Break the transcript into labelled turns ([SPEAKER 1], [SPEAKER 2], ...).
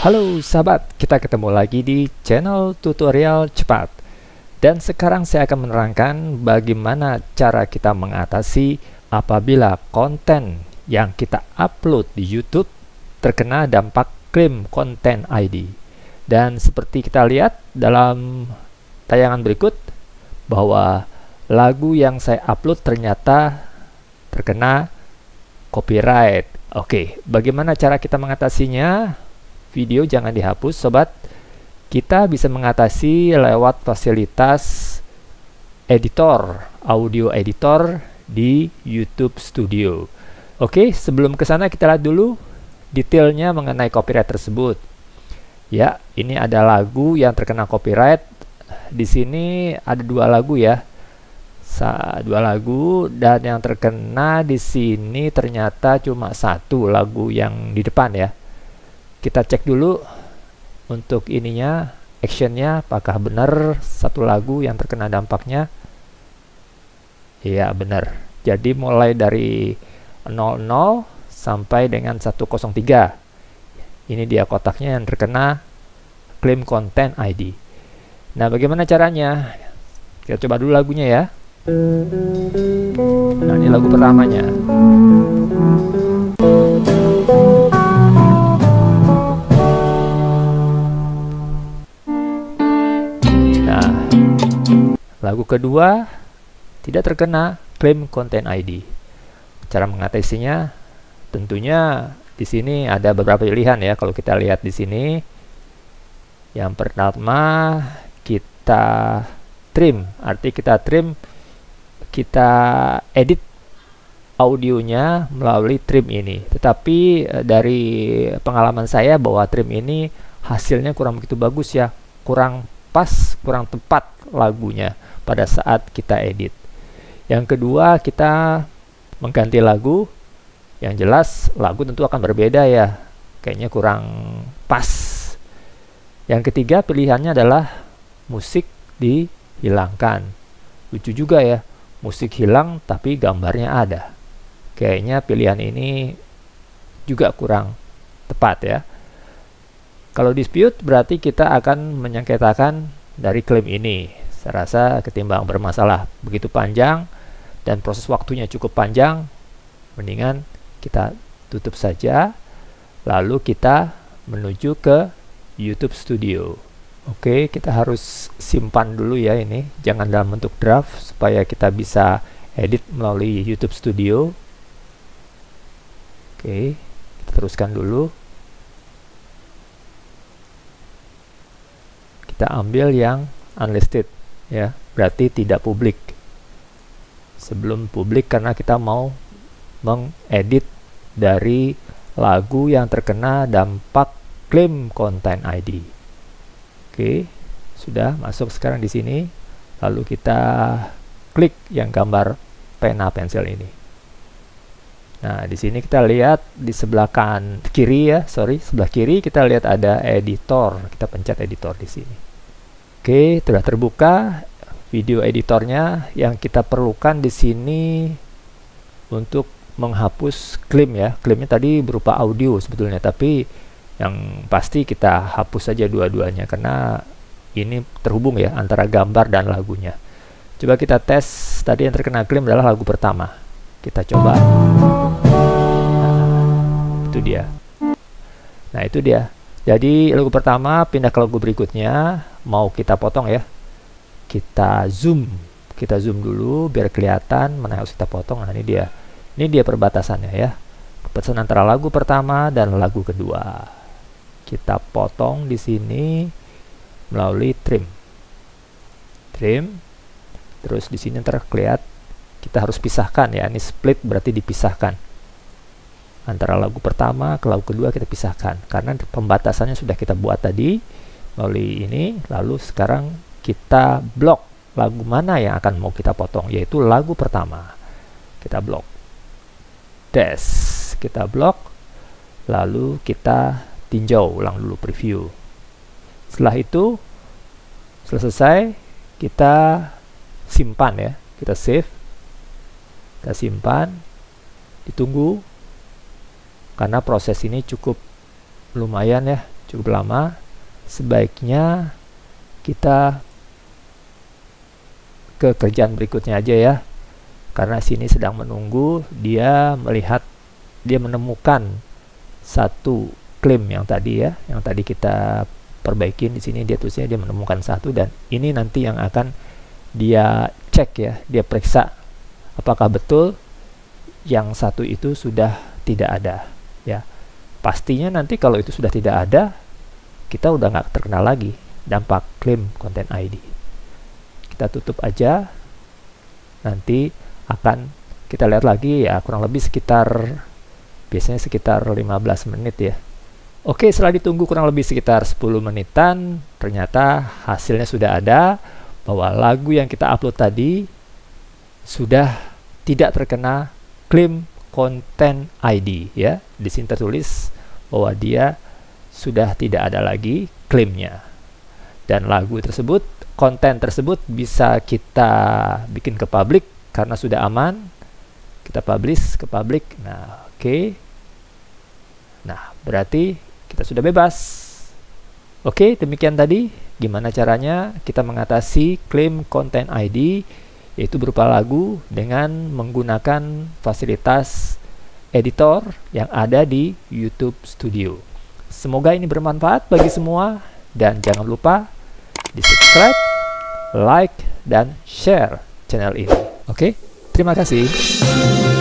[SPEAKER 1] Halo sahabat, kita ketemu lagi di channel tutorial cepat Dan sekarang saya akan menerangkan bagaimana cara kita mengatasi apabila konten yang kita upload di YouTube terkena dampak klaim konten ID Dan seperti kita lihat dalam tayangan berikut bahwa lagu yang saya upload ternyata terkena copyright Oke, bagaimana cara kita mengatasinya? video jangan dihapus sobat kita bisa mengatasi lewat fasilitas editor audio editor di YouTube Studio Oke sebelum kesana kita lihat dulu detailnya mengenai copyright tersebut ya ini ada lagu yang terkena copyright di sini ada dua lagu ya Sa dua lagu dan yang terkena di sini ternyata cuma satu lagu yang di depan ya kita cek dulu untuk ininya actionnya apakah benar satu lagu yang terkena dampaknya Ya benar jadi mulai dari 00 sampai dengan 103 ini dia kotaknya yang terkena claim content ID nah bagaimana caranya kita coba dulu lagunya ya nah ini lagu pertamanya Lagu kedua tidak terkena claim content ID. Cara mengatasinya tentunya di sini ada beberapa pilihan ya kalau kita lihat di sini. Yang pertama kita trim, arti kita trim kita edit audionya melalui trim ini. Tetapi e, dari pengalaman saya bahwa trim ini hasilnya kurang begitu bagus ya, kurang pas, kurang tepat lagunya pada saat kita edit. Yang kedua, kita mengganti lagu. Yang jelas lagu tentu akan berbeda ya. Kayaknya kurang pas. Yang ketiga pilihannya adalah musik dihilangkan. Lucu juga ya, musik hilang tapi gambarnya ada. Kayaknya pilihan ini juga kurang tepat ya. Kalau dispute berarti kita akan menyengketakan dari klaim ini. Saya rasa ketimbang bermasalah begitu panjang dan proses waktunya cukup panjang, mendingan kita tutup saja, lalu kita menuju ke YouTube Studio. Oke, kita harus simpan dulu ya ini, jangan dalam bentuk draft supaya kita bisa edit melalui YouTube Studio. Oke, kita teruskan dulu. Kita ambil yang unlisted ya berarti tidak publik sebelum publik karena kita mau mengedit dari lagu yang terkena dampak klaim konten ID oke sudah masuk sekarang di sini lalu kita klik yang gambar pena pensil ini Nah, di sini kita lihat di sebelah kanan kiri ya, sorry, sebelah kiri kita lihat ada editor. Kita pencet editor di sini. Oke, sudah terbuka video editornya. Yang kita perlukan di sini untuk menghapus klaim ya. Klaimnya tadi berupa audio sebetulnya, tapi yang pasti kita hapus saja dua-duanya karena ini terhubung ya antara gambar dan lagunya. Coba kita tes tadi yang terkena klaim adalah lagu pertama. Kita coba. Nah, itu dia. Nah, itu dia. Jadi lagu pertama pindah ke lagu berikutnya, mau kita potong ya kita zoom kita zoom dulu biar kelihatan mana harus kita potong nah ini dia ini dia perbatasannya ya pesan antara lagu pertama dan lagu kedua kita potong di sini melalui trim trim terus di sini terlihat kita harus pisahkan ya ini split berarti dipisahkan antara lagu pertama ke lagu kedua kita pisahkan karena pembatasannya sudah kita buat tadi melalui ini lalu sekarang kita blok lagu mana yang akan mau kita potong yaitu lagu pertama kita blok des kita blok lalu kita tinjau ulang dulu preview setelah itu setelah selesai kita simpan ya kita save kita simpan ditunggu karena proses ini cukup lumayan ya cukup lama sebaiknya kita ke kerjaan berikutnya aja ya karena sini sedang menunggu dia melihat dia menemukan satu klaim yang tadi ya yang tadi kita perbaikin di sini dia tulisnya dia menemukan satu dan ini nanti yang akan dia cek ya dia periksa apakah betul yang satu itu sudah tidak ada ya pastinya nanti kalau itu sudah tidak ada kita udah nggak terkenal lagi dampak klaim konten ID. Kita tutup aja, nanti akan kita lihat lagi ya kurang lebih sekitar biasanya sekitar 15 menit ya. Oke, setelah ditunggu kurang lebih sekitar 10 menitan, ternyata hasilnya sudah ada bahwa lagu yang kita upload tadi sudah tidak terkena klaim konten ID ya. Di sini tertulis bahwa dia sudah tidak ada lagi klaimnya. Dan lagu tersebut, konten tersebut bisa kita bikin ke publik karena sudah aman. Kita publish ke publik. Nah, oke. Okay. Nah, berarti kita sudah bebas. Oke, okay, demikian tadi gimana caranya kita mengatasi klaim konten ID yaitu berupa lagu dengan menggunakan fasilitas editor yang ada di YouTube Studio. Semoga ini bermanfaat bagi semua dan jangan lupa di subscribe, like, dan share channel ini. Oke, okay? terima kasih.